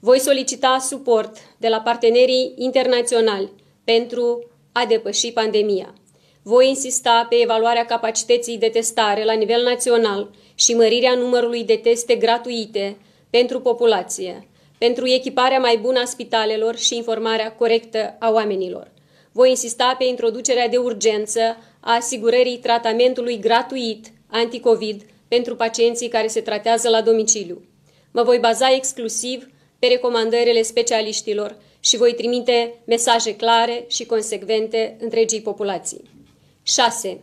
Voi solicita suport de la partenerii internaționali pentru a depăși pandemia. Voi insista pe evaluarea capacității de testare la nivel național și mărirea numărului de teste gratuite pentru populație, pentru echiparea mai bună a spitalelor și informarea corectă a oamenilor. Voi insista pe introducerea de urgență a asigurării tratamentului gratuit anticovid pentru pacienții care se tratează la domiciliu. Mă voi baza exclusiv pe recomandările specialiștilor și voi trimite mesaje clare și consecvente întregii populații. 6.